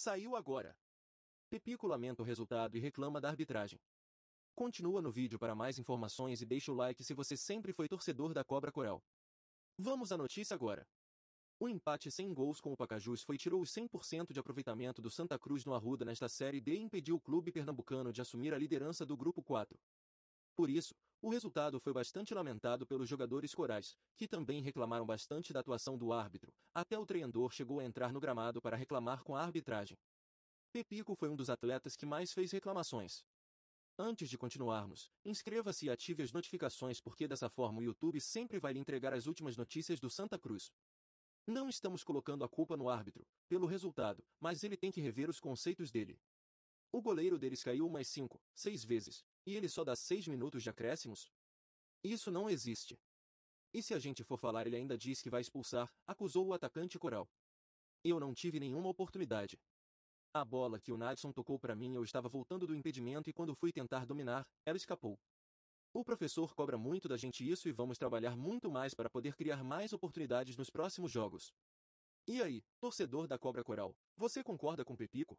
Saiu agora. Pepico lamenta o resultado e reclama da arbitragem. Continua no vídeo para mais informações e deixa o like se você sempre foi torcedor da Cobra Coral. Vamos à notícia agora. O empate sem gols com o Pacajus foi tirou os 100% de aproveitamento do Santa Cruz no Arruda nesta Série D e impediu o clube pernambucano de assumir a liderança do Grupo 4. Por isso, o resultado foi bastante lamentado pelos jogadores corais, que também reclamaram bastante da atuação do árbitro até o treinador chegou a entrar no gramado para reclamar com a arbitragem. Pepico foi um dos atletas que mais fez reclamações. Antes de continuarmos, inscreva-se e ative as notificações porque dessa forma o YouTube sempre vai lhe entregar as últimas notícias do Santa Cruz. Não estamos colocando a culpa no árbitro, pelo resultado, mas ele tem que rever os conceitos dele. O goleiro deles caiu mais cinco, seis vezes, e ele só dá seis minutos de acréscimos? Isso não existe. E se a gente for falar, ele ainda diz que vai expulsar, acusou o atacante coral. Eu não tive nenhuma oportunidade. A bola que o Nadson tocou para mim eu estava voltando do impedimento e quando fui tentar dominar, ela escapou. O professor cobra muito da gente isso e vamos trabalhar muito mais para poder criar mais oportunidades nos próximos jogos. E aí, torcedor da Cobra Coral, você concorda com Pepico?